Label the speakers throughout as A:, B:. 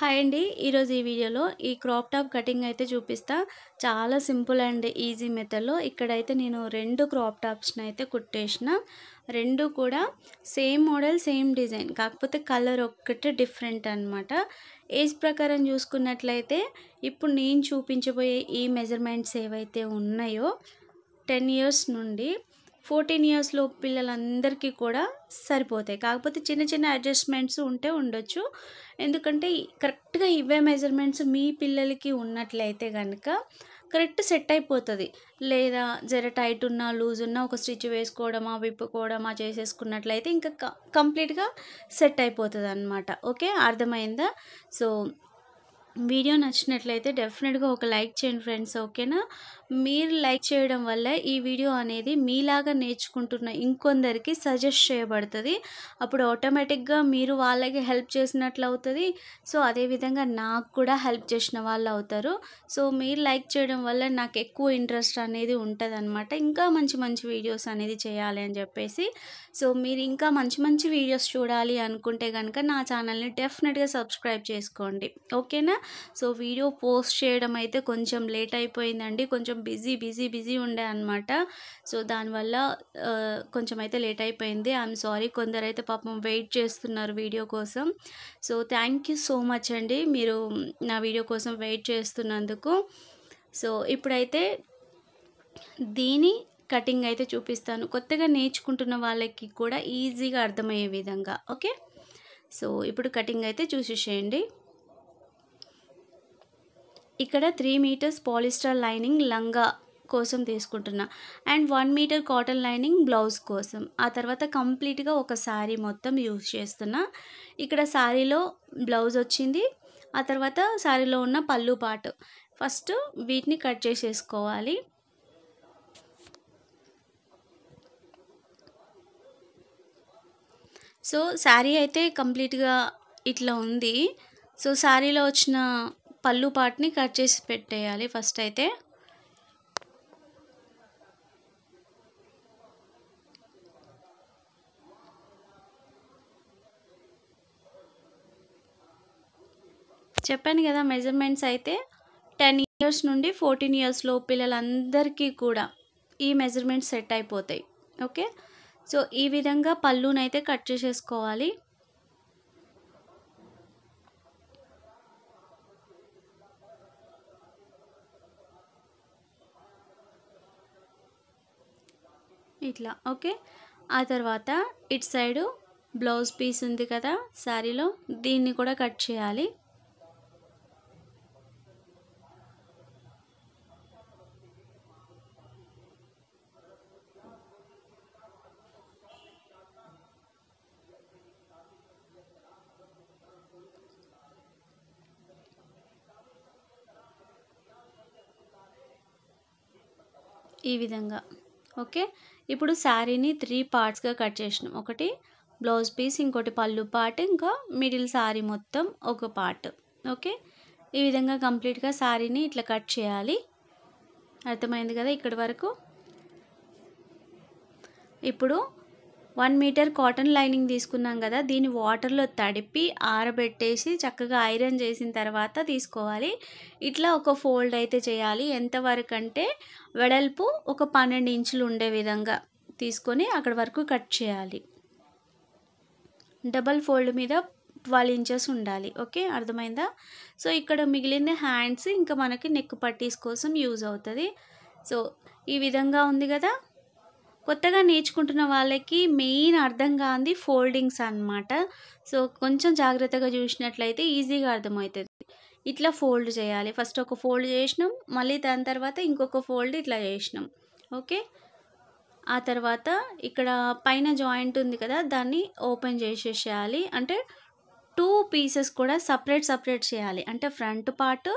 A: hi అండి ఈరోజు ఈ వీడియోలో ఈ క్రాప్ టాప్ కటింగ్ అయితే చూపిస్తా చాలా సింపుల్ అండ్ ఈజీ మెథడ్లో ఇక్కడైతే నేను రెండు క్రాప్ టాప్స్ని అయితే కుట్టేసిన రెండు కూడా సేమ్ మోడల్ సేమ్ డిజైన్ కాకపోతే కలర్ ఒక్కటే డిఫరెంట్ అనమాట ఏజ్ ప్రకారం చూసుకున్నట్లయితే ఇప్పుడు నేను చూపించబోయే ఈ మెజర్మెంట్స్ ఏవైతే ఉన్నాయో టెన్ ఇయర్స్ నుండి ఫోర్టీన్ ఇయర్స్లో పిల్లలందరికీ కూడా సరిపోతాయి కాకపోతే చిన్న చిన్న అడ్జస్ట్మెంట్స్ ఉంటే ఉండొచ్చు ఎందుకంటే కరెక్ట్గా ఇవే మెజర్మెంట్స్ మీ పిల్లలకి ఉన్నట్లయితే కనుక కరెక్ట్ సెట్ అయిపోతుంది లేదా జర టైట్ ఉన్నా లూజ్ ఉన్నా ఒక స్టిచ్ వేసుకోవడమా విప్పుకోవడమా చేసేసుకున్నట్లయితే ఇంకా కంప్లీట్గా సెట్ అయిపోతుంది అనమాట ఓకే అర్థమైందా సో వీడియో నచ్చినట్లయితే డెఫినెట్గా ఒక లైక్ చేయండి ఫ్రెండ్స్ ఓకేనా మీరు లైక్ చేయడం వల్ల ఈ వీడియో అనేది మీలాగా నేర్చుకుంటున్న ఇంకొందరికి సజెస్ట్ చేయబడుతుంది అప్పుడు ఆటోమేటిక్గా మీరు వాళ్ళకి హెల్ప్ చేసినట్లు అవుతుంది సో అదేవిధంగా నాకు కూడా హెల్ప్ చేసిన వాళ్ళు అవుతారు సో మీరు లైక్ చేయడం వల్ల నాకు ఎక్కువ ఇంట్రెస్ట్ అనేది ఉంటుంది ఇంకా మంచి మంచి వీడియోస్ అనేది చేయాలి అని చెప్పేసి సో మీరు ఇంకా మంచి మంచి వీడియోస్ చూడాలి అనుకుంటే కనుక నా ఛానల్ని డెఫినెట్గా సబ్స్క్రైబ్ చేసుకోండి ఓకేనా సో వీడియో పోస్ట్ చేయడం అయితే కొంచెం లేట్ అయిపోయిందండి కొంచెం కొంచెం బిజీ బిజీ బిజీ ఉండే అనమాట సో దానివల్ల కొంచెం అయితే లేట్ అయిపోయింది ఐఎమ్ సారీ కొందరైతే పాపం వెయిట్ చేస్తున్నారు వీడియో కోసం so thank you so much అండి మీరు నా వీడియో కోసం వెయిట్ చేస్తున్నందుకు సో ఇప్పుడైతే దీని కటింగ్ అయితే చూపిస్తాను కొత్తగా నేర్చుకుంటున్న వాళ్ళకి కూడా ఈజీగా అర్థమయ్యే విధంగా ఓకే సో ఇప్పుడు కటింగ్ అయితే చూసేసేయండి ఇక్కడ త్రీ మీటర్స్ పాలిస్టర్ లైనింగ్ లంగా కోసం తీసుకుంటున్నా and one metre cotton lining blouse కోసం ఆ తర్వాత కంప్లీట్గా ఒక శారీ మొత్తం యూజ్ చేస్తున్నా ఇక్కడ శారీలో బ్లౌజ్ వచ్చింది ఆ తర్వాత శారీలో ఉన్న పళ్ళు పాటు ఫస్ట్ వీటిని కట్ చేసేసుకోవాలి సో శారీ అయితే కంప్లీట్గా ఇట్లా ఉంది సో శారీలో వచ్చిన పళ్ళు పార్ట్ని కట్ చేసి పెట్టేయాలి ఫస్ట్ అయితే చెప్పాను కదా మెజర్మెంట్స్ అయితే టెన్ ఇయర్స్ నుండి ఫోర్టీన్ ఇయర్స్లో పిల్లలందరికీ కూడా ఈ మెజర్మెంట్స్ సెట్ అయిపోతాయి ఓకే సో ఈ విధంగా పళ్ళునైతే కట్ చేసేసుకోవాలి ఇట్లా ఓకే ఆ తర్వాత ఇట్ సైడు బ్లౌజ్ పీస్ ఉంది కదా శారీలో దీన్ని కూడా కట్ చేయాలి ఈ విధంగా ఓకే ఇప్పుడు శారీని త్రీ పార్ట్స్గా కట్ చేసినాం ఒకటి బ్లౌజ్ పీస్ ఇంకోటి పళ్ళు పార్ట్ ఇంకా మిడిల్ శారీ మొత్తం ఒక పార్ట్ ఓకే ఈ విధంగా కంప్లీట్గా శారీని ఇట్లా కట్ చేయాలి అర్థమైంది కదా ఇక్కడి వరకు ఇప్పుడు వన్ మీటర్ కాటన్ లైనింగ్ తీసుకున్నాం కదా దీన్ని వాటర్లో తడిపి ఆరబెట్టేసి చక్కగా ఐరన్ చేసిన తర్వాత తీసుకోవాలి ఇట్లా ఒక ఫోల్డ్ అయితే చేయాలి ఎంతవరకు అంటే వెడల్పు ఒక పన్నెండు ఇంచులు ఉండే విధంగా తీసుకొని అక్కడ వరకు కట్ చేయాలి డబల్ ఫోల్డ్ మీద ట్వెల్వ్ ఇంచెస్ ఉండాలి ఓకే అర్థమైందా సో ఇక్కడ మిగిలిన హ్యాండ్స్ ఇంకా మనకి నెక్ పట్టీస్ కోసం యూజ్ అవుతుంది సో ఈ విధంగా ఉంది కదా కొత్తగా నేర్చుకుంటున్న వాళ్ళకి మెయిన్ అర్థం కాంది ఫోల్డింగ్స్ అనమాట సో కొంచెం జాగ్రత్తగా చూసినట్లయితే ఈజీగా అర్థమవుతుంది ఇట్లా ఫోల్డ్ చేయాలి ఫస్ట్ ఒక ఫోల్డ్ చేసినాం మళ్ళీ దాని తర్వాత ఇంకొక ఫోల్డ్ ఇట్లా చేసినాం ఓకే ఆ తర్వాత ఇక్కడ పైన జాయింట్ ఉంది కదా దాన్ని ఓపెన్ చేసేసేయాలి అంటే టూ పీసెస్ కూడా సపరేట్ సపరేట్ చేయాలి అంటే front part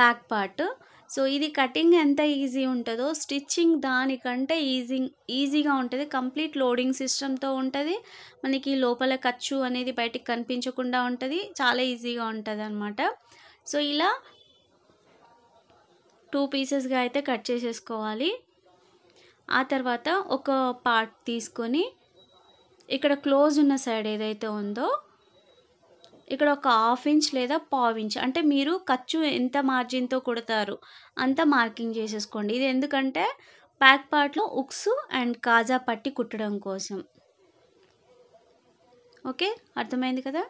A: back part so ఇది కటింగ్ ఎంత ఈజీ ఉంటుందో స్టిచ్చింగ్ దానికంటే ఈజీ ఈజీగా ఉంటుంది కంప్లీట్ లోడింగ్ సిస్టమ్తో ఉంటుంది మనకి లోపల ఖర్చు అనేది బయటికి కనిపించకుండా ఉంటుంది చాలా ఈజీగా ఉంటుంది అనమాట సో ఇలా టూ పీసెస్గా అయితే కట్ చేసేసుకోవాలి ఆ తర్వాత ఒక పార్ట్ తీసుకొని ఇక్కడ క్లోజ్ ఉన్న సైడ్ ఏదైతే ఉందో ఇక్కడ ఒక హాఫ్ ఇంచ్ లేదా పావు ఇంచ్ అంటే మీరు ఖర్చు ఎంత మార్జిన్తో కుడతారు అంత మార్కింగ్ చేసేసుకోండి ఇది ఎందుకంటే బ్యాక్ పార్ట్లో ఉక్స్ అండ్ కాజా పట్టి కుట్టడం కోసం ఓకే అర్థమైంది కదా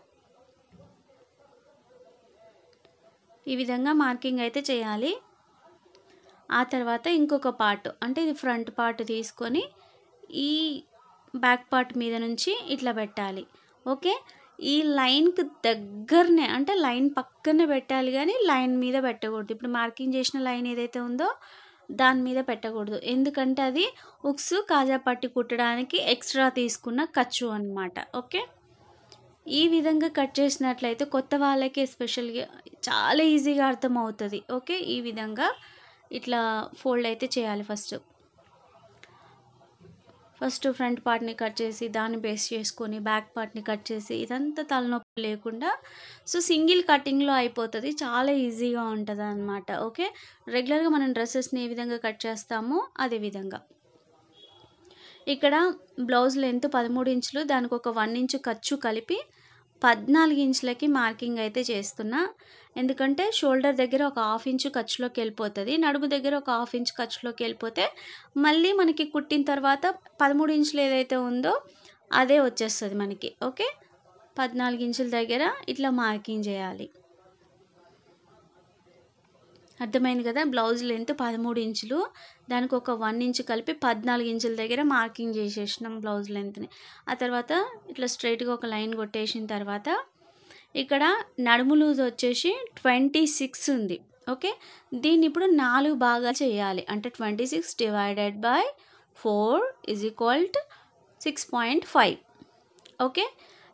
A: ఈ విధంగా మార్కింగ్ అయితే చేయాలి ఆ తర్వాత ఇంకొక పార్ట్ అంటే ఇది ఫ్రంట్ పార్ట్ తీసుకొని ఈ బ్యాక్ పార్ట్ మీద నుంచి ఇట్లా పెట్టాలి ఓకే ఈ లైన్కి దగ్గరనే అంటే లైన్ పక్కనే పెట్టాలి కానీ లైన్ మీద పెట్టకూడదు ఇప్పుడు మార్కింగ్ చేసిన లైన్ ఏదైతే ఉందో దాని మీద పెట్టకూడదు ఎందుకంటే అది ఉక్స్ కాజా పట్టి కుట్టడానికి ఎక్స్ట్రా తీసుకున్న ఖర్చు అనమాట ఓకే ఈ విధంగా కట్ చేసినట్లయితే కొత్త వాళ్ళకి ఎస్పెషల్గా చాలా ఈజీగా అర్థమవుతుంది ఓకే ఈ విధంగా ఇట్లా ఫోల్డ్ అయితే చేయాలి ఫస్ట్ ఫస్ట్ ఫ్రంట్ పార్ట్ని కట్ చేసి దాన్ని బేస్ చేసుకొని బ్యాక్ పార్ట్ని కట్ చేసి ఇదంతా తలనొప్పి లేకుండా సో సింగిల్ కటింగ్లో అయిపోతుంది చాలా ఈజీగా ఉంటుంది అనమాట ఓకే రెగ్యులర్గా మనం డ్రెస్సెస్ని ఏ విధంగా కట్ చేస్తామో అదే విధంగా ఇక్కడ బ్లౌజ్ లెంత్ పదమూడు ఇంచులు దానికి ఒక వన్ ఇంచు ఖర్చు కలిపి పద్నాలుగు ఇంచులకి మార్కింగ్ అయితే చేస్తున్నా ఎందుకంటే షోల్డర్ దగ్గర ఒక హాఫ్ ఇంచ్ ఖర్చులోకి వెళ్ళిపోతుంది నడుము దగ్గర ఒక హాఫ్ ఇంచ్ ఖర్చులోకి వెళ్ళిపోతే మళ్ళీ మనకి కుట్టిన తర్వాత పదమూడు ఇంచులు ఏదైతే ఉందో అదే వచ్చేస్తుంది మనకి ఓకే పద్నాలుగు ఇంచుల దగ్గర ఇట్లా మార్కింగ్ చేయాలి అర్థమైంది కదా బ్లౌజ్ లెంత్ పదమూడు ఇంచులు దానికి ఒక వన్ ఇంచ్ కలిపి పద్నాలుగు ఇంచుల దగ్గర మార్కింగ్ చేసేసినాం బ్లౌజ్ లెంత్ని ఆ తర్వాత ఇట్లా స్ట్రైట్గా ఒక లైన్ కొట్టేసిన తర్వాత ఇక్కడ నడుము లూజ్ వచ్చేసి ట్వంటీ సిక్స్ ఉంది ఓకే దీన్ని ఇప్పుడు నాలుగు బాగా చేయాలి అంటే twenty six divided by four is equal to six point five okay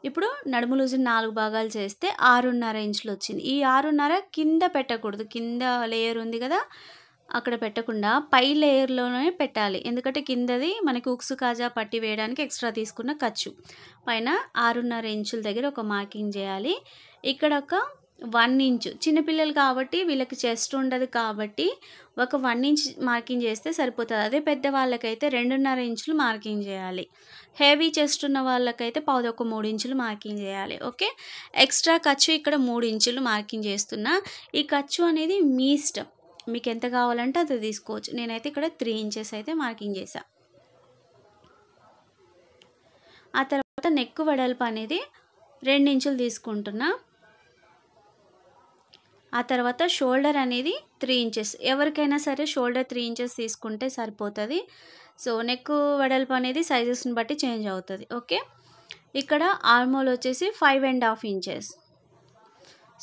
A: ఇప్పుడు నడుము లూజు నాలుగు భాగాలు చేస్తే ఆరున్నర ఇంచులు వచ్చింది ఈ ఆరున్నర కింద పెట్టకూడదు కింద లేయర్ ఉంది కదా అక్కడ పెట్టకుండా పై లేయర్లోనే పెట్టాలి ఎందుకంటే కిందది మనకి ఉక్సు కాజా పట్టి వేయడానికి ఎక్స్ట్రా తీసుకున్న ఖర్చు పైన ఆరున్నర ఇంచుల దగ్గర ఒక మార్కింగ్ చేయాలి ఇక్కడ ఒక వన్ ఇంచ్ చిన్నపిల్లలు కాబట్టి వీళ్ళకి చెస్ట్ ఉండదు కాబట్టి ఒక వన్ ఇంచ్ మార్కింగ్ చేస్తే సరిపోతుంది అదే పెద్దవాళ్ళకైతే రెండున్నర ఇంచులు మార్కింగ్ చేయాలి హెవీ చెస్ట్ ఉన్న వాళ్ళకైతే పావుది ఒక మూడు ఇంచులు మార్కింగ్ చేయాలి ఓకే ఎక్స్ట్రా ఖర్చు ఇక్కడ మూడు ఇంచులు మార్కింగ్ చేస్తున్నా ఈ ఖర్చు అనేది మీ ఇష్టం మీకు ఎంత కావాలంటే అది తీసుకోవచ్చు నేనైతే ఇక్కడ త్రీ ఇంచెస్ అయితే మార్కింగ్ చేశాను ఆ తర్వాత నెక్ వెడల్పు అనేది రెండు ఇంచులు తీసుకుంటున్నా ఆ తర్వాత షోల్డర్ అనేది త్రీ ఇంచెస్ ఎవరికైనా సరే షోల్డర్ త్రీ ఇంచెస్ తీసుకుంటే సరిపోతుంది సో నెక్ వెడల్పు అనేది సైజెస్ని బట్టి చేంజ్ అవుతుంది ఓకే ఇక్కడ ఆర్మోల్ వచ్చేసి five and half inches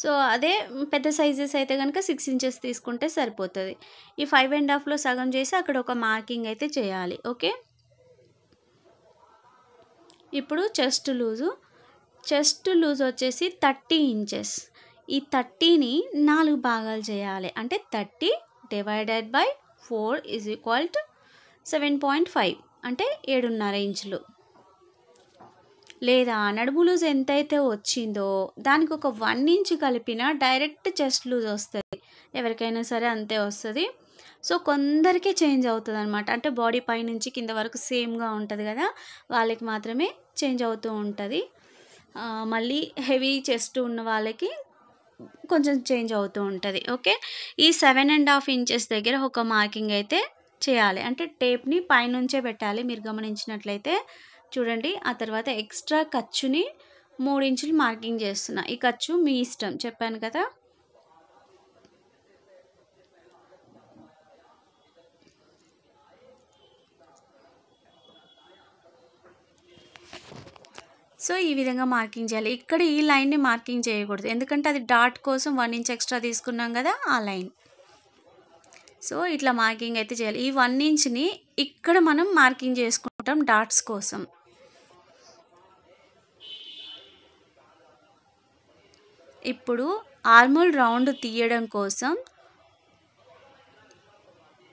A: so అదే పెద్ద సైజెస్ అయితే కనుక సిక్స్ ఇంచెస్ తీసుకుంటే సరిపోతుంది ఈ ఫైవ్ అండ్ హాఫ్లో సగం చేసి అక్కడ ఒక మార్కింగ్ అయితే చేయాలి ఓకే ఇప్పుడు చెస్ట్ లూజు చెస్ట్ లూజ్ వచ్చేసి థర్టీ ఇంచెస్ ఈ థర్టీని నాలుగు భాగాలు చేయాలి అంటే thirty divided by four is equal to seven point five అంటే ఏడున్నర ఇంచులు లేదా నడుము లూజ్ ఎంతైతే వచ్చిందో దానికి ఒక వన్ ఇంచ్ కలిపిన డైరెక్ట్ చెస్ట్ లూజ్ వస్తుంది ఎవరికైనా సరే అంతే వస్తుంది సో కొందరికే చేంజ్ అవుతుంది అనమాట అంటే బాడీ పైనుంచి కింద వరకు సేమ్గా ఉంటుంది కదా వాళ్ళకి మాత్రమే చేంజ్ అవుతూ ఉంటుంది మళ్ళీ హెవీ చెస్ట్ ఉన్న వాళ్ళకి కొంచెం చేంజ్ అవుతూ ఉంటుంది ఓకే ఈ సెవెన్ అండ్ హాఫ్ ఇంచెస్ దగ్గర ఒక మార్కింగ్ అయితే చేయాలి అంటే టేప్ని పైనుంచే పెట్టాలి మీరు గమనించినట్లయితే చూడండి ఆ తర్వాత ఎక్స్ట్రా ఖర్చుని ఇంచులు మార్కింగ్ చేస్తున్నా ఈ ఖర్చు మీ ఇష్టం చెప్పాను కదా సో ఈ విధంగా మార్కింగ్ చేయాలి ఇక్కడ ఈ లైన్ని మార్కింగ్ చేయకూడదు ఎందుకంటే అది డాట్ కోసం వన్ ఇంచ్ ఎక్స్ట్రా తీసుకున్నాం కదా ఆ లైన్ సో ఇట్లా మార్కింగ్ అయితే చేయాలి ఈ వన్ ఇంచ్ని ఇక్కడ మనం మార్కింగ్ చేసుకుంటాం డాట్స్ కోసం ఇప్పుడు ఆర్మూల్ రౌండ్ తీయడం కోసం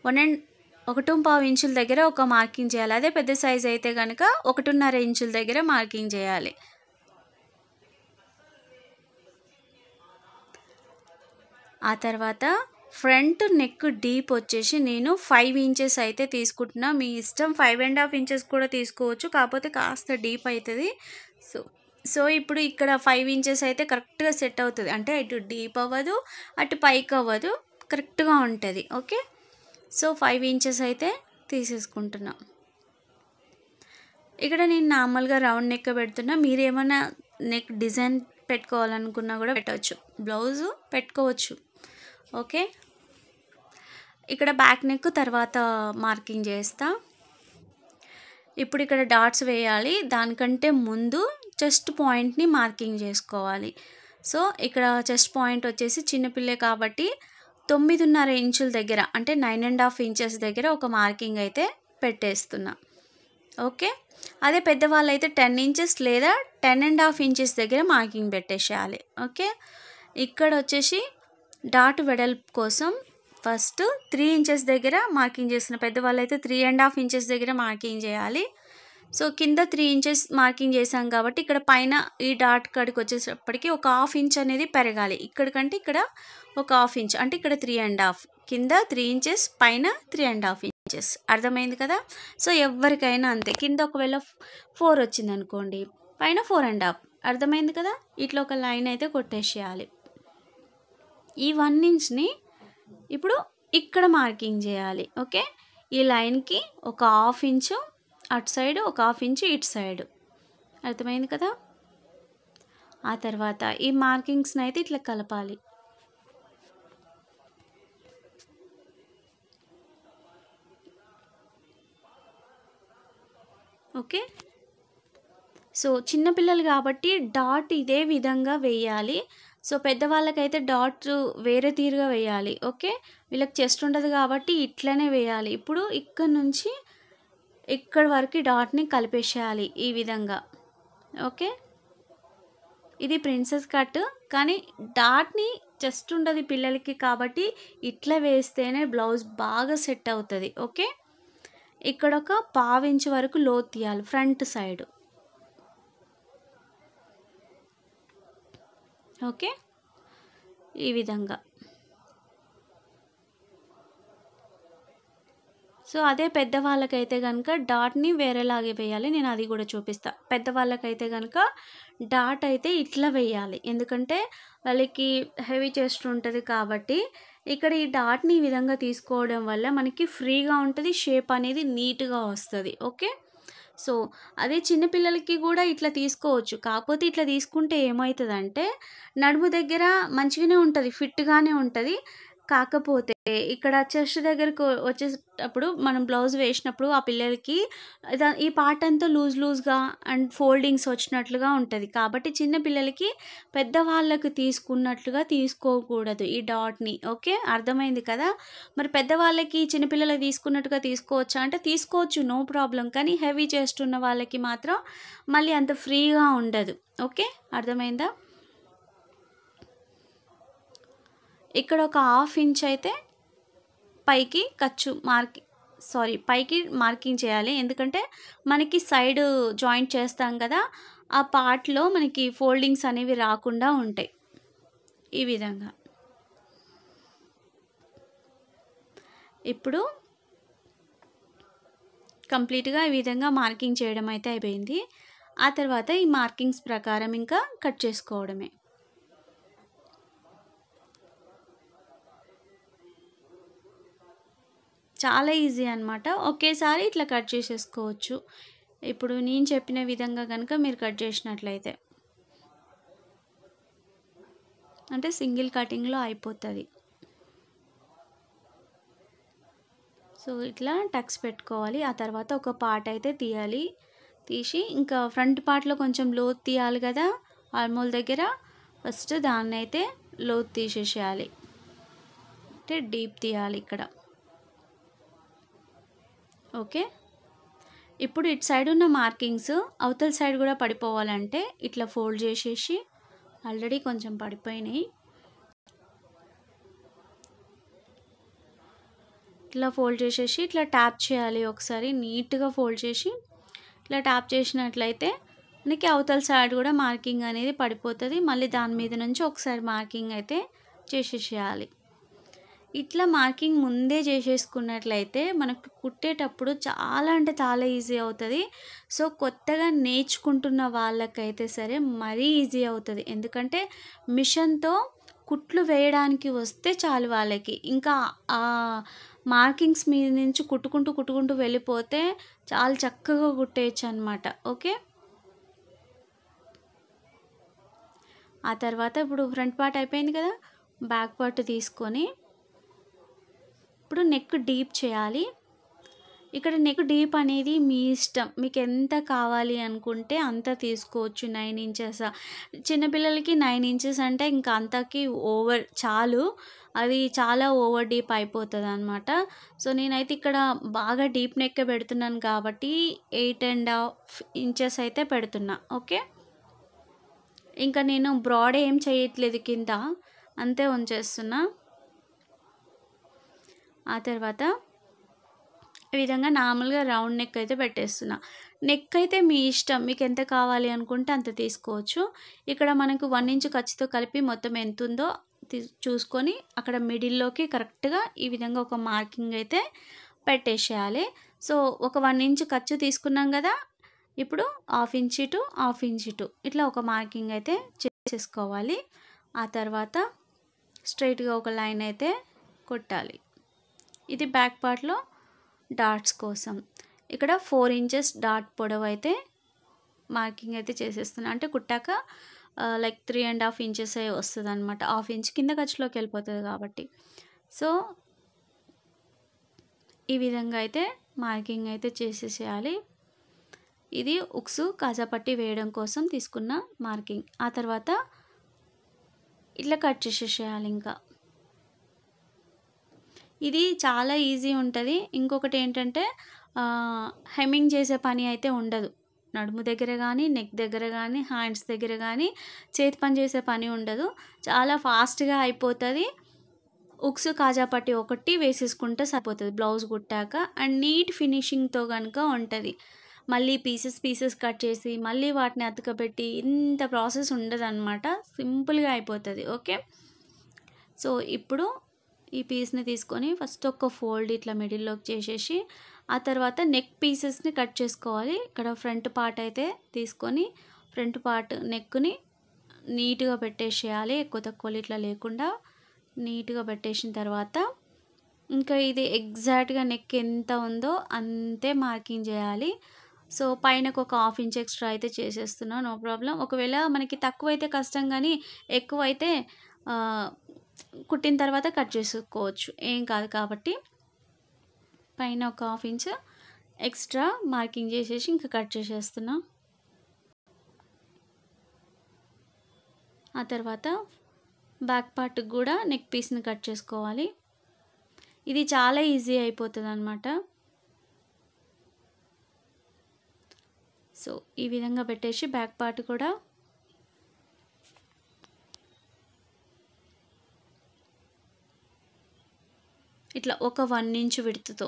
A: వన్ అండ్ ఒకటి పావు ఇంచుల దగ్గర ఒక మార్కింగ్ చేయాలి అదే పెద్ద సైజ్ అయితే కనుక ఒకటిన్నర ఇంచుల దగ్గర మార్కింగ్ చేయాలి ఆ తర్వాత ఫ్రంట్ నెక్ డీప్ వచ్చేసి నేను ఫైవ్ ఇంచెస్ అయితే తీసుకుంటున్నా మీ ఇష్టం ఫైవ్ అండ్ హాఫ్ ఇంచెస్ కూడా తీసుకోవచ్చు కాకపోతే కాస్త డీప్ అవుతుంది సో సో ఇప్పుడు ఇక్కడ ఫైవ్ ఇంచెస్ అయితే కరెక్ట్గా సెట్ అవుతుంది అంటే ఇటు డీప్ అవ్వదు అటు పైకి అవ్వదు కరెక్ట్గా ఉంటుంది ఓకే సో ఫైవ్ ఇంచెస్ అయితే తీసేసుకుంటున్నా ఇక్కడ నేను నార్మల్గా రౌండ్ నెక్ పెడుతున్నా మీరు ఏమైనా నెక్ డిజైన్ పెట్టుకోవాలనుకున్నా కూడా పెట్టవచ్చు బ్లౌజు పెట్టుకోవచ్చు ఓకే ఇక్కడ బ్యాక్ నెక్ తర్వాత మార్కింగ్ చేస్తా ఇప్పుడు ఇక్కడ డాట్స్ వేయాలి దానికంటే ముందు చెస్ట్ పాయింట్ని మార్కింగ్ చేసుకోవాలి సో ఇక్కడ చెస్ట్ పాయింట్ వచ్చేసి చిన్నపిల్లే కాబట్టి తొమ్మిదిన్నర ఇంచుల దగ్గర అంటే నైన్ అండ్ హాఫ్ ఇంచెస్ దగ్గర ఒక మార్కింగ్ అయితే పెట్టేస్తున్నా ఓకే అదే పెద్దవాళ్ళు అయితే టెన్ ఇంచెస్ లేదా టెన్ అండ్ హాఫ్ ఇంచెస్ దగ్గర మార్కింగ్ పెట్టేసేయాలి ఓకే ఇక్కడ వచ్చేసి డాట్ వెడల్పు కోసం ఫస్ట్ త్రీ ఇంచెస్ దగ్గర మార్కింగ్ చేస్తున్న పెద్దవాళ్ళు అయితే త్రీ అండ్ హాఫ్ ఇంచెస్ దగ్గర మార్కింగ్ చేయాలి సో కింద త్రీ ఇంచెస్ మార్కింగ్ చేసాం కాబట్టి ఇక్కడ పైన ఈ డాట్ కాడికి వచ్చేటప్పటికి ఒక హాఫ్ ఇంచ్ అనేది పెరగాలి ఇక్కడికంటే ఇక్కడ ఒక హాఫ్ ఇంచ్ అంటే ఇక్కడ త్రీ అండ్ హాఫ్ కింద త్రీ ఇంచెస్ పైన త్రీ అండ్ హాఫ్ ఇంచెస్ అర్థమైంది కదా సో ఎవరికైనా అంతే కింద ఒకవేళ ఫోర్ వచ్చిందనుకోండి పైన ఫోర్ అండ్ హాఫ్ అర్థమైంది కదా ఇట్లా ఒక లైన్ అయితే కొట్టేసేయాలి ఈ వన్ ఇంచ్ని ఇప్పుడు ఇక్కడ మార్కింగ్ చేయాలి ఓకే ఈ లైన్కి ఒక హాఫ్ ఇంచు అటు సైడ్ ఒక హాఫ్ ఇంచ్ ఇటు సైడ్ అర్థమైంది కదా ఆ తర్వాత ఈ మార్కింగ్స్ని అయితే ఇట్లా కలపాలి ఓకే సో చిన్నపిల్లలు కాబట్టి డాట్ ఇదే విధంగా వేయాలి సో పెద్దవాళ్ళకైతే డాట్ వేరే తీరుగా వేయాలి ఓకే వీళ్ళకి చెస్ట్ ఉండదు కాబట్టి ఇట్లనే వేయాలి ఇప్పుడు ఇక్కడ నుంచి ఇక్కడ వరకు డాట్ని కలిపేసేయాలి ఈ విధంగా ఓకే ఇది ప్రిన్సెస్ కట్ కానీ డాట్ని జస్ట్ ఉండదు పిల్లలకి కాబట్టి ఇట్లా వేస్తేనే బ్లౌజ్ బాగా సెట్ అవుతుంది ఓకే ఇక్కడ ఒక పావించి వరకు లోతు తీయాలి ఫ్రంట్ సైడ్ ఓకే ఈ విధంగా సో అదే పెద్దవాళ్ళకైతే కనుక డాట్ని వేరేలాగే వేయాలి నేను అది కూడా చూపిస్తా పెద్దవాళ్ళకైతే కనుక డాట్ అయితే ఇట్లా వేయాలి ఎందుకంటే వాళ్ళకి హెవీ చెస్ట్ ఉంటుంది కాబట్టి ఇక్కడ ఈ డాట్ని ఈ విధంగా తీసుకోవడం వల్ల మనకి ఫ్రీగా ఉంటుంది షేప్ అనేది నీట్గా వస్తుంది ఓకే సో అదే చిన్నపిల్లలకి కూడా ఇట్లా తీసుకోవచ్చు కాకపోతే ఇట్లా తీసుకుంటే ఏమవుతుందంటే నడుము దగ్గర మంచిగానే ఉంటుంది ఫిట్గానే ఉంటుంది కాకపోతే ఇక్కడ చెస్ట్ దగ్గరకు వచ్చేటప్పుడు మనం బ్లౌజ్ వేసినప్పుడు ఆ పిల్లలకి ఈ పార్ట్ అంతా లూజ్ లూజ్గా అండ్ ఫోల్డింగ్స్ వచ్చినట్లుగా ఉంటుంది కాబట్టి చిన్న పిల్లలకి పెద్దవాళ్ళకు తీసుకున్నట్లుగా తీసుకోకూడదు ఈ డాట్ని ఓకే అర్థమైంది కదా మరి పెద్దవాళ్ళకి చిన్నపిల్లలు తీసుకున్నట్టుగా తీసుకోవచ్చా అంటే తీసుకోవచ్చు నో ప్రాబ్లం కానీ హెవీ చేస్తున్న వాళ్ళకి మాత్రం మళ్ళీ అంత ఫ్రీగా ఉండదు ఓకే అర్థమైందా ఇక్కడ ఒక హాఫ్ ఇంచ్ అయితే పైకి ఖర్చు మార్కి సారీ పైకి మార్కింగ్ చేయాలి ఎందుకంటే మనకి సైడ్ జాయింట్ చేస్తాం కదా ఆ పార్ట్లో మనకి ఫోల్డింగ్స్ అనేవి రాకుండా ఉంటాయి ఈ విధంగా ఇప్పుడు కంప్లీట్గా ఈ విధంగా మార్కింగ్ చేయడం అయితే అయిపోయింది ఆ తర్వాత ఈ మార్కింగ్స్ ప్రకారం ఇంకా కట్ చేసుకోవడమే చాలా ఈజీ అనమాట ఒకేసారి ఇట్లా కట్ చేసేసుకోవచ్చు ఇప్పుడు నేను చెప్పిన విధంగా కనుక మీరు కట్ చేసినట్లయితే అంటే సింగిల్ కటింగ్లో అయిపోతుంది సో ఇట్లా టక్స్ పెట్టుకోవాలి ఆ తర్వాత ఒక పార్ట్ అయితే తీయాలి తీసి ఇంకా ఫ్రంట్ పార్ట్లో కొంచెం లోతు తీయాలి కదా ఆల్మోల్ దగ్గర ఫస్ట్ దాన్ని అయితే లోతు తీసేసేయాలి అంటే డీప్ తీయాలి ఇక్కడ ఓకే ఇప్పుడు ఇటు సైడ్ ఉన్న మార్కింగ్స్ అవతల సైడ్ కూడా పడిపోవాలంటే ఇట్లా ఫోల్డ్ చేసేసి ఆల్రెడీ కొంచెం పడిపోయినాయి ఇట్లా ఫోల్డ్ చేసేసి ఇట్లా ట్యాప్ చేయాలి ఒకసారి నీట్గా ఫోల్డ్ చేసి ఇట్లా ట్యాప్ చేసినట్లయితే మనకి అవతల సైడ్ కూడా మార్కింగ్ అనేది పడిపోతుంది మళ్ళీ దాని మీద నుంచి ఒకసారి మార్కింగ్ అయితే చేసేసేయాలి ఇట్లా మార్కింగ్ ముందే చేసేసుకున్నట్లయితే మనకు కుట్టేటప్పుడు చాలా అంటే చాలా ఈజీ అవుతుంది సో కొత్తగా నేర్చుకుంటున్న వాళ్ళకైతే సరే మరీ ఈజీ అవుతుంది ఎందుకంటే మిషన్తో కుట్లు వేయడానికి వస్తే చాలు వాళ్ళకి ఇంకా ఆ మార్కింగ్స్ మీద నుంచి కుట్టుకుంటూ కుట్టుకుంటూ వెళ్ళిపోతే చాలా చక్కగా కుట్టేయచ్చు అనమాట ఓకే ఆ తర్వాత ఇప్పుడు ఫ్రంట్ పార్ట్ అయిపోయింది కదా బ్యాక్ పార్ట్ తీసుకొని ఇప్పుడు నెక్ డీప్ చేయాలి ఇక్కడ నెక్ డీప్ అనేది మీ ఇష్టం మీకు ఎంత కావాలి అనుకుంటే అంత తీసుకోవచ్చు నైన్ ఇంచెస్ చిన్నపిల్లలకి నైన్ ఇంచెస్ అంటే ఇంకా అంతకి ఓవర్ చాలు అది చాలా ఓవర్ డీప్ అయిపోతుంది అనమాట సో నేనైతే ఇక్కడ బాగా డీప్ నెక్ పెడుతున్నాను కాబట్టి ఎయిట్ అండ్ హాఫ్ ఇంచెస్ అయితే పెడుతున్నా ఓకే ఇంకా నేను బ్రాడ్ ఏం చేయట్లేదు కింద అంతే ఉంచేస్తున్నా ఆ తర్వాత ఈ విధంగా నార్మల్గా రౌండ్ నెక్ అయితే పెట్టేస్తున్నా నెక్ అయితే మీ ఇష్టం మీకు ఎంత కావాలి అనుకుంటే అంత తీసుకోవచ్చు ఇక్కడ మనకు వన్ ఇంచ్ ఖర్చుతో కలిపి మొత్తం ఎంత ఉందో చూసుకొని అక్కడ మిడిల్లోకి కరెక్ట్గా ఈ విధంగా ఒక మార్కింగ్ అయితే పెట్టేసేయాలి సో ఒక వన్ ఇంచ్ ఖర్చు తీసుకున్నాం కదా ఇప్పుడు half inch to half inch ఇటు ఇట్లా ఒక మార్కింగ్ అయితే చేసేసుకోవాలి ఆ తర్వాత స్ట్రైట్గా ఒక లైన్ అయితే కొట్టాలి ఇది బ్యాక్ పార్ట్లో డాట్స్ కోసం ఇక్కడ ఫోర్ ఇంచెస్ డాట్ పొడవు అయితే మార్కింగ్ అయితే చేసేస్తున్నాను అంటే కుట్టాక like three and half inches అయి వస్తుంది అనమాట హాఫ్ ఇంచ్ కింద ఖర్చులోకి వెళ్ళిపోతుంది కాబట్టి సో ఈ విధంగా అయితే మార్కింగ్ అయితే చేసేసేయాలి ఇది ఉక్సు కాజాపట్టి వేయడం కోసం తీసుకున్న మార్కింగ్ ఆ తర్వాత ఇట్లా కట్ చేసేసేయాలి ఇంకా ఇది చాలా ఈజీ ఉంటుంది ఇంకొకటి ఏంటంటే హెమ్మింగ్ చేసే పని అయితే ఉండదు నడుము దగ్గర కానీ నెక్ దగ్గర కానీ హ్యాండ్స్ దగ్గర కానీ చేతి పని చేసే పని ఉండదు చాలా ఫాస్ట్గా అయిపోతుంది ఉక్స్ కాజాపట్టి ఒకటి వేసేసుకుంటే సరిపోతుంది బ్లౌజ్ కుట్టాక అండ్ నీట్ ఫినిషింగ్తో కనుక ఉంటుంది మళ్ళీ పీసెస్ పీసెస్ కట్ చేసి మళ్ళీ వాటిని అతకబెట్టి ఇంత ప్రాసెస్ ఉండదు అనమాట సింపుల్గా అయిపోతుంది ఓకే సో ఇప్పుడు ఈ పీస్ని తీసుకొని ఫస్ట్ ఒక ఫోల్డ్ ఇట్లా మిడిల్లోకి చేసేసి ఆ తర్వాత నెక్ పీసెస్ని కట్ చేసుకోవాలి ఇక్కడ ఫ్రంట్ పార్ట్ అయితే తీసుకొని ఫ్రంట్ పార్ట్ నెక్ని నీట్గా పెట్టేసేయాలి ఎక్కువ తక్కువలు ఇట్లా లేకుండా నీట్గా పెట్టేసిన తర్వాత ఇంకా ఇది ఎగ్జాక్ట్గా నెక్ ఎంత ఉందో అంతే మార్కింగ్ చేయాలి సో పైనకు ఒక హాఫ్ ఇంచ్ ఎక్స్ట్రా అయితే చేసేస్తున్నా నో ప్రాబ్లం ఒకవేళ మనకి తక్కువ అయితే కష్టం కానీ ఎక్కువ అయితే కుట్టిన తర్వాత కట్ చేసుకోవచ్చు ఏం కాదు కాబట్టి పైన ఒక హాఫ్ ఇంచ్ ఎక్స్ట్రా మార్కింగ్ చేసేసి ఇంకా కట్ చేసేస్తున్నా ఆ తర్వాత బ్యాక్ పార్ట్కి కూడా నెక్ పీస్ని కట్ చేసుకోవాలి ఇది చాలా ఈజీ అయిపోతుంది అనమాట సో ఈ విధంగా పెట్టేసి బ్యాక్ పార్ట్ కూడా ఇట్లా ఒక వన్ ఇంచ్ విడుతుతో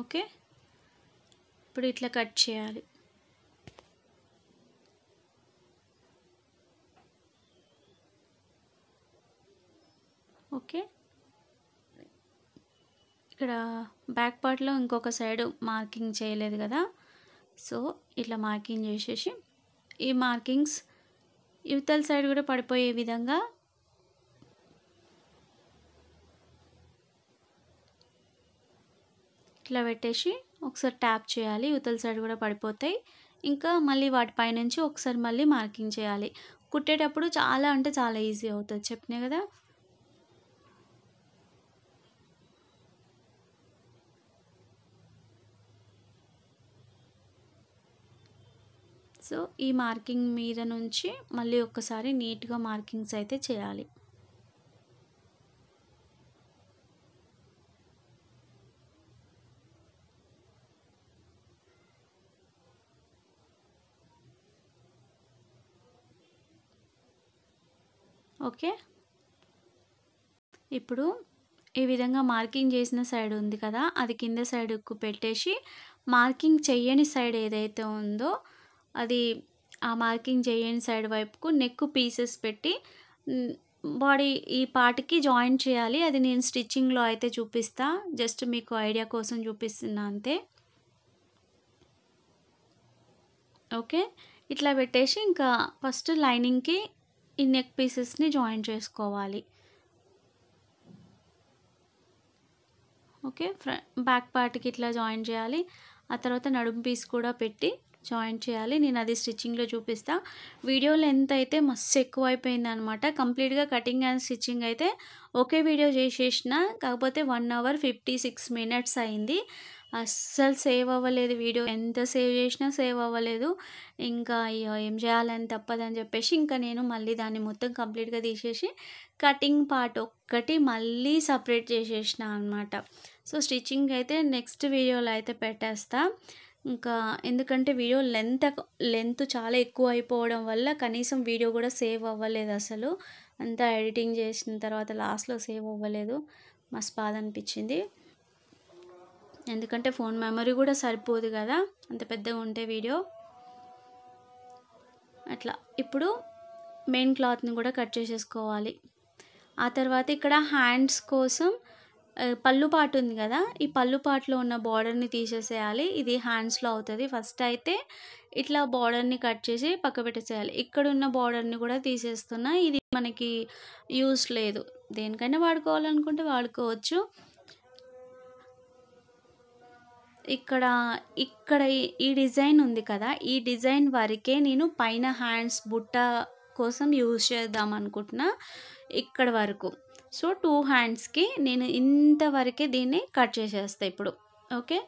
A: ఓకే ఇప్పుడు ఇట్లా కట్ చేయాలి ఓకే ఇక్కడ బ్యాక్ పార్ట్లో ఇంకొక సైడ్ మార్కింగ్ చేయలేదు కదా సో ఇట్లా మార్కింగ్ చేసేసి ఈ మార్కింగ్స్ యువతల సైడ్ కూడా పడిపోయే విధంగా ఇట్లా పెట్టేసి ఒకసారి ట్యాప్ చేయాలి యువతల సైడ్ కూడా పడిపోతాయి ఇంకా మళ్ళీ వాటిపైనుంచి ఒకసారి మళ్ళీ మార్కింగ్ చేయాలి కుట్టేటప్పుడు చాలా అంటే చాలా ఈజీ అవుతుంది చెప్పినాయి కదా సో ఈ మార్కింగ్ మీద నుంచి మళ్ళీ ఒక్కసారి నీట్గా మార్కింగ్స్ అయితే చేయాలి ఓకే ఇప్పుడు ఈ విధంగా మార్కింగ్ చేసిన సైడ్ ఉంది కదా అది కింద సైడ్కు పెట్టేసి మార్కింగ్ చెయ్యని సైడ్ ఏదైతే ఉందో అది ఆ మార్కింగ్ చేయని సైడ్ వైపుకు నెక్ పీసెస్ పెట్టి బాడీ ఈ పార్ట్కి జాయిన్ చేయాలి అది నేను స్టిచ్చింగ్లో అయితే చూపిస్తా జస్ట్ మీకు ఐడియా కోసం చూపిస్తున్నా అంతే ఓకే ఇట్లా పెట్టేసి ఇంకా ఫస్ట్ లైనింగ్కి ఈ నెక్ పీసెస్ని జాయిన్ చేసుకోవాలి ఓకే ఫ్ర బ్యాక్ పార్ట్కి ఇట్లా జాయిన్ చేయాలి ఆ తర్వాత నడుము పీస్ కూడా పెట్టి జాయిన్ చేయాలి నేను అది స్టిచ్చింగ్లో చూపిస్తా వీడియో లెంత్ అయితే మస్తు ఎక్కువ అయిపోయింది అనమాట కంప్లీట్గా కటింగ్ అండ్ స్టిచ్చింగ్ అయితే ఒకే వీడియో చేసేసిన కాకపోతే one hour fifty six minutes అయింది అస్సలు సేవ్ అవ్వలేదు వీడియో ఎంత సేవ్ చేసినా సేవ్ అవ్వలేదు ఇంకా ఏం చేయాలని తప్పదని చెప్పేసి ఇంకా నేను మళ్ళీ దాన్ని మొత్తం కంప్లీట్గా తీసేసి కటింగ్ పార్ట్ ఒక్కటి మళ్ళీ సపరేట్ చేసేసిన అనమాట సో స్టిచ్చింగ్ అయితే నెక్స్ట్ వీడియోలో అయితే పెట్టేస్తాను ఇంకా ఎందుకంటే వీడియో లెంత్ లెంత్ చాలా ఎక్కువ అయిపోవడం వల్ల కనీసం వీడియో కూడా సేవ్ అవ్వలేదు అసలు అంతా ఎడిటింగ్ చేసిన తర్వాత లాస్ట్లో సేవ్ అవ్వలేదు మస్తు బాధ అనిపించింది ఎందుకంటే ఫోన్ మెమరీ కూడా సరిపోదు కదా అంత పెద్దగా ఉంటే వీడియో అట్లా ఇప్పుడు మెయిన్ క్లాత్ని కూడా కట్ చేసేసుకోవాలి ఆ తర్వాత ఇక్కడ హ్యాండ్స్ కోసం పళ్ళు పాటు ఉంది కదా ఈ పళ్ళు పాటులో ఉన్న బార్డర్ని తీసేసేయాలి ఇది హ్యాండ్స్లో అవుతుంది ఫస్ట్ అయితే ఇట్లా బార్డర్ని కట్ చేసి పక్క పెట్టేసేయాలి ఇక్కడ ఉన్న బార్డర్ని కూడా తీసేస్తున్నా ఇది మనకి యూస్ లేదు దేనికైనా వాడుకోవాలనుకుంటే వాడుకోవచ్చు ఇక్కడ ఇక్కడ ఈ డిజైన్ ఉంది కదా ఈ డిజైన్ వరకే నేను పైన హ్యాండ్స్ బుట్ట కోసం యూజ్ చేద్దాం అనుకుంటున్నా ఇక్కడ వరకు సో టూ హ్యాండ్స్కి నేను ఇంతవరకే దీన్ని కట్ చేసేస్తా ఇప్పుడు ఓకే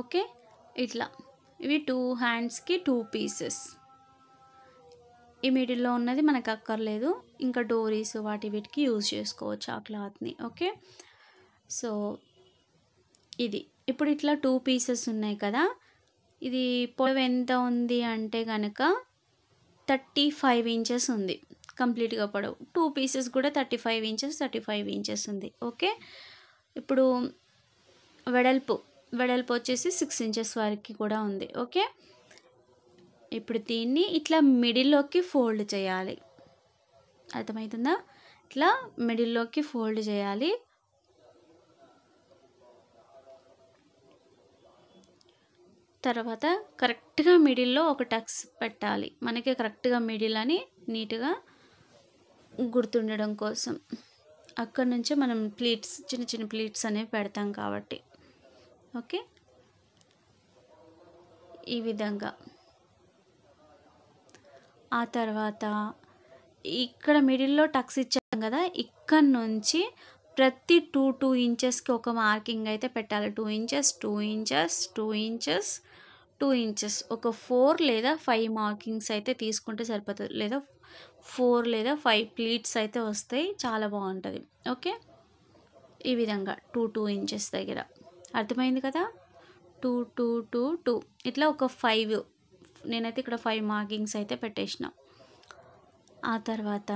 A: ఓకే ఇట్లా ఇవి టూ హ్యాండ్స్కి టూ పీసెస్ ఈ మిడిల్లో ఉన్నది మనకు అక్కర్లేదు ఇంకా డోరీస్ వాటి వీటికి యూజ్ చేసుకోవచ్చు ఆ క్లాత్ని ఓకే సో ఇది ఇప్పుడు ఇట్లా టూ పీసెస్ ఉన్నాయి కదా ఇది పొడవు ఎంత ఉంది అంటే కనుక థర్టీ ఫైవ్ ఇంచెస్ ఉంది కంప్లీట్గా పొడవు టూ పీసెస్ కూడా thirty five inches thirty five inches ఉంది ఓకే ఇప్పుడు వెడల్పు వెడల్పు వచ్చేసి సిక్స్ ఇంచెస్ వరకు కూడా ఉంది ఓకే ఇప్పుడు దీన్ని ఇట్లా మిడిల్లోకి ఫోల్డ్ చేయాలి అర్థమవుతుందా ఇట్లా మిడిల్లోకి ఫోల్డ్ చేయాలి తర్వాత కరెక్ట్గా మిడిల్లో ఒక టక్స్ పెట్టాలి మనకి కరెక్ట్గా మిడిల్ అని నీట్గా గుర్తుండడం కోసం అక్కడ నుంచే మనం ప్లీట్స్ చిన్న చిన్న ప్లీట్స్ అనేవి పెడతాం కాబట్టి ఓకే ఈ విధంగా ఆ తర్వాత ఇక్కడ మిడిల్లో టక్స్ ఇచ్చాం కదా ఇక్కడ నుంచి ప్రతి టూ టూ ఇంచెస్కి ఒక మార్కింగ్ అయితే పెట్టాలి two inches two inches two inches two inches ఒక ఫోర్ లేదా ఫైవ్ మార్కింగ్స్ అయితే తీసుకుంటే సరిపోతుంది లేదా ఫోర్ లేదా ఫైవ్ ప్లీట్స్ అయితే వస్తాయి చాలా బాగుంటుంది ఓకే ఈ విధంగా టూ టూ ఇంచెస్ దగ్గర అర్థమైంది కదా టూ టూ టూ టూ ఇట్లా ఒక ఫైవ్ నేనైతే ఇక్కడ ఫైవ్ మార్కింగ్స్ అయితే పెట్టేసిన ఆ తర్వాత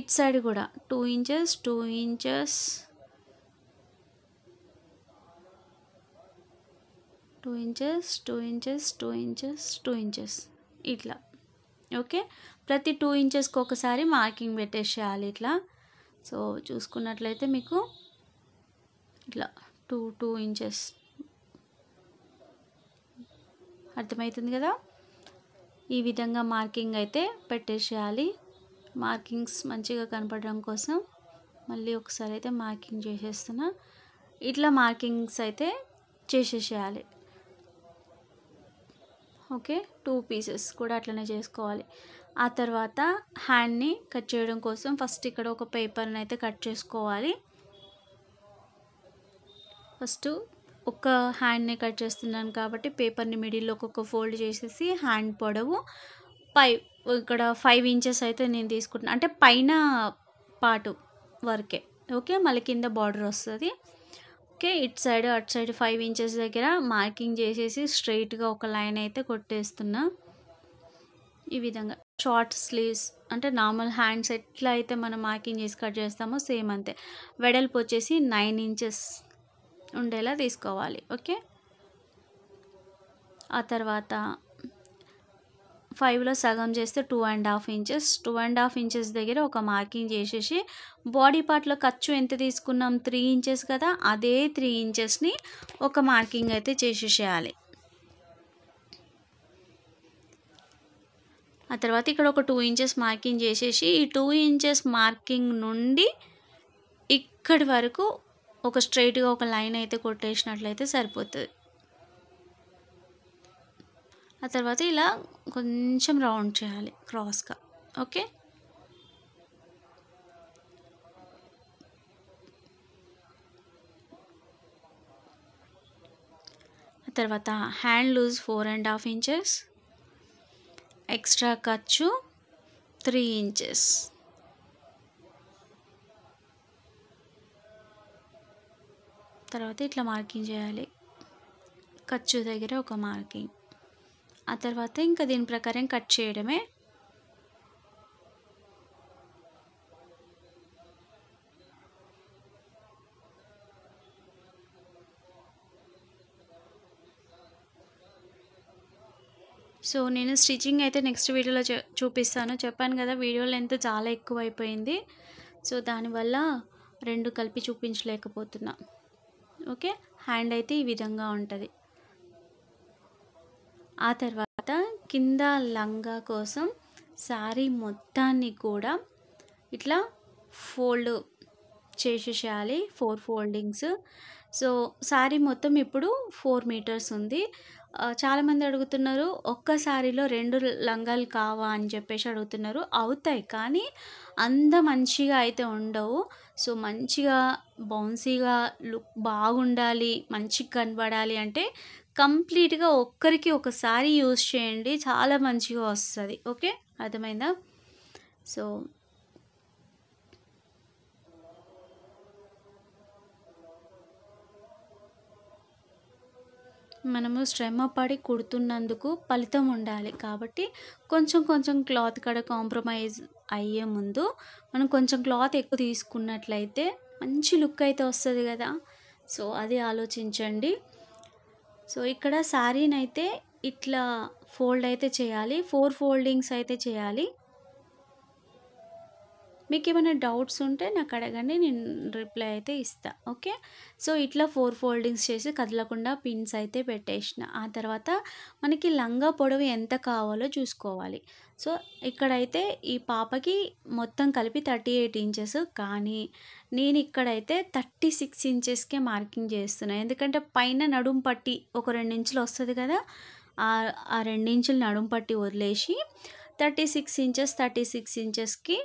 A: ఇట్ సైడ్ కూడా two inches two inches two inches two inches two inches two inches ఇట్లా ఓకే ప్రతి టూ ఇంచెస్కి ఒకసారి మార్కింగ్ పెట్టేసేయాలి ఇట్లా సో చూసుకున్నట్లయితే మీకు ఇట్లా టూ టూ ఇంచెస్ అర్థమవుతుంది కదా ఈ విధంగా మార్కింగ్ అయితే పెట్టేసేయాలి మార్కింగ్స్ మంచిగా కనపడడం కోసం మళ్ళీ ఒకసారి అయితే మార్కింగ్ చేసేస్తున్నా ఇట్లా మార్కింగ్స్ అయితే చేసేసేయాలి ఓకే టూ పీసెస్ కూడా అట్లనే చేసుకోవాలి ఆ తర్వాత హ్యాండ్ని కట్ చేయడం కోసం ఫస్ట్ ఇక్కడ ఒక పేపర్ని అయితే కట్ చేసుకోవాలి ఫస్ట్ ఒక హ్యాండ్ని కట్ చేస్తున్నాను కాబట్టి పేపర్ని మిడిల్లో ఒక్కొక్క ఫోల్డ్ చేసేసి హ్యాండ్ పొడవు ఫైవ్ ఇక్కడ ఫైవ్ ఇంచెస్ అయితే నేను తీసుకుంటున్నాను అంటే పైన పాటు వరకే ఓకే మళ్ళీ కింద బార్డర్ వస్తుంది ఓకే ఇటు సైడ్ అటు సైడ్ ఫైవ్ ఇంచెస్ దగ్గర మార్కింగ్ చేసేసి స్ట్రైట్గా ఒక లైన్ అయితే కొట్టేస్తున్నా ఈ విధంగా షార్ట్ స్లీవ్స్ అంటే నార్మల్ హ్యాండ్స్ ఎట్లా అయితే మనం మార్కింగ్ చేసి కట్ చేస్తామో సేమ్ అంతే వెడల్పు వచ్చేసి నైన్ ఇంచెస్ ఉండేలా తీసుకోవాలి ఓకే ఆ తర్వాత ఫైవ్లో సగం చేస్తే two and half inches two and half inches దగ్గర ఒక మార్కింగ్ చేసేసి బాడీ పార్ట్లో ఖర్చు ఎంత తీసుకున్నాం త్రీ ఇంచెస్ కదా అదే త్రీ ఇంచెస్ని ఒక మార్కింగ్ అయితే చేసేసేయాలి ఆ తర్వాత ఇక్కడ ఒక టూ ఇంచెస్ మార్కింగ్ చేసేసి ఈ టూ ఇంచెస్ మార్కింగ్ నుండి ఇక్కడి వరకు ఒక స్ట్రైట్గా ఒక లైన్ అయితే కొట్టేసినట్లయితే సరిపోతుంది ఆ తర్వాత ఇలా కొంచెం రౌండ్ చేయాలి క్రాస్గా ఓకే తర్వాత hand loose four and half inches extra ఖర్చు త్రీ ఇంచెస్ తర్వాత ఇట్లా మార్కింగ్ చేయాలి ఖర్చు దగ్గర ఒక మార్కింగ్ ఆ తర్వాత ఇంకా దీని ప్రకారం కట్ చేయడమే సో నేను స్టిచ్చింగ్ అయితే నెక్స్ట్ వీడియోలో చూపిస్తాను చెప్పాను కదా వీడియో లెంత్ చాలా ఎక్కువ అయిపోయింది సో దానివల్ల రెండు కలిపి చూపించలేకపోతున్నా ఓకే హ్యాండ్ అయితే ఈ విధంగా ఉంటుంది ఆ తర్వాత కింద లంగా కోసం శారీ మొత్తాన్ని కూడా ఇట్లా ఫోల్డ్ చేసేసేయాలి ఫోర్ ఫోల్డింగ్స్ సో శారీ మొత్తం ఇప్పుడు ఫోర్ మీటర్స్ ఉంది చాలామంది అడుగుతున్నారు ఒక్క శారీలో రెండు లంగాలు కావా అని చెప్పేసి అడుగుతున్నారు అవుతాయి కానీ అంత మంచిగా అయితే ఉండవు సో మంచిగా బౌన్సీగా లుక్ బాగుండాలి మంచిగా కనబడాలి అంటే కంప్లీట్గా ఒక్కరికి ఒకసారి యూజ్ చేయండి చాలా మంచిగా వస్తుంది ఓకే అర్థమైందా సో మనము శ్రమ పడి కుడుతున్నందుకు ఫలితం ఉండాలి కాబట్టి కొంచెం కొంచెం క్లాత్ కాడ కాంప్రమైజ్ అయ్యే ముందు మనం కొంచెం క్లాత్ ఎక్కువ తీసుకున్నట్లయితే మంచి లుక్ అయితే వస్తుంది కదా సో అది ఆలోచించండి సో ఇక్కడ శారీని అయితే ఇట్లా ఫోల్డ్ అయితే చేయాలి ఫోర్ ఫోల్డింగ్స్ అయితే చేయాలి మీకు ఏమైనా డౌట్స్ ఉంటే నాకు అడగండి నేను రిప్లై అయితే ఇస్తా ఓకే సో ఇట్లా ఫోర్ ఫోల్డింగ్స్ చేసి కదలకుండా పిన్స్ అయితే పెట్టేసిన ఆ తర్వాత మనకి లంగా పొడవు ఎంత కావాలో చూసుకోవాలి సో ఇక్కడైతే ఈ పాపకి మొత్తం కలిపి థర్టీ ఎయిట్ ఇంచెస్ కానీ నేను ఇక్కడైతే థర్టీ సిక్స్ ఇంచెస్కే మార్కింగ్ చేస్తున్నాను ఎందుకంటే పైన నడుం పట్టి ఒక రెండు ఇంచులు వస్తుంది కదా ఆ రెండించులు నడుం పట్టి వదిలేసి thirty six inches thirty six ఇంచెస్కి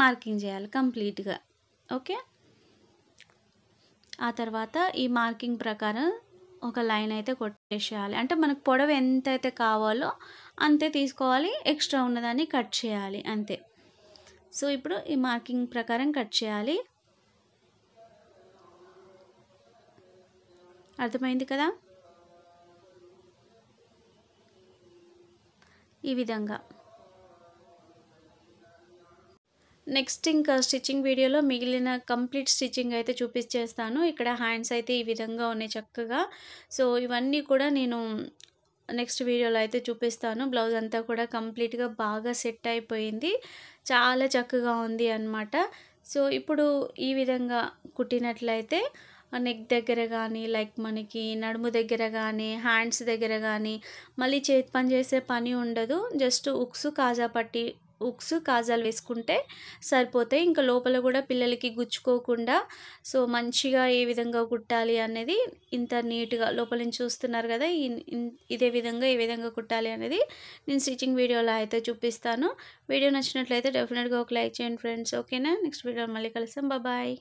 A: మార్కింగ్ చేయాలి కంప్లీట్గా ఓకే ఆ తర్వాత ఈ మార్కింగ్ ప్రకారం ఒక లైన్ అయితే కొట్టేసేయాలి అంటే మనకు పొడవు ఎంత అయితే కావాలో అంతే తీసుకోవాలి ఎక్స్ట్రా ఉన్నదాన్ని కట్ చేయాలి అంతే సో ఇప్పుడు ఈ మార్కింగ్ ప్రకారం కట్ చేయాలి అర్థమైంది కదా ఈ విధంగా నెక్స్ట్ ఇంకా స్టిచ్చింగ్ వీడియోలో మిగిలిన కంప్లీట్ స్టిచ్చింగ్ అయితే చూపించేస్తాను ఇక్కడ హ్యాండ్స్ అయితే ఈ విధంగా ఉన్నాయి చక్కగా సో ఇవన్నీ కూడా నేను నెక్స్ట్ వీడియోలో అయితే చూపిస్తాను బ్లౌజ్ అంతా కూడా కంప్లీట్గా బాగా సెట్ అయిపోయింది చాలా చక్కగా ఉంది అనమాట సో ఇప్పుడు ఈ విధంగా కుట్టినట్లయితే నెక్ దగ్గర కానీ లైక్ మనకి నడుము దగ్గర కానీ హ్యాండ్స్ దగ్గర కానీ మళ్ళీ చేతి పని చేసే పని ఉండదు జస్ట్ ఉక్సు కాజా పట్టి ఉక్స్ కాజాలు వేసుకుంటే సరిపోతాయి ఇంకా లోపల కూడా పిల్లలకి గుచ్చుకోకుండా సో మంచిగా ఏ విధంగా కుట్టాలి అనేది ఇంత నీట్గా లోపల నుంచి చూస్తున్నారు కదా ఇదే విధంగా ఏ విధంగా కుట్టాలి అనేది నేను స్టిచ్చింగ్ వీడియోలో అయితే చూపిస్తాను వీడియో నచ్చినట్లయితే డెఫినెట్గా ఒక లైక్ చేయండి ఫ్రెండ్స్ ఓకేనా నెక్స్ట్ వీడియో మళ్ళీ కలిసాం బాయ్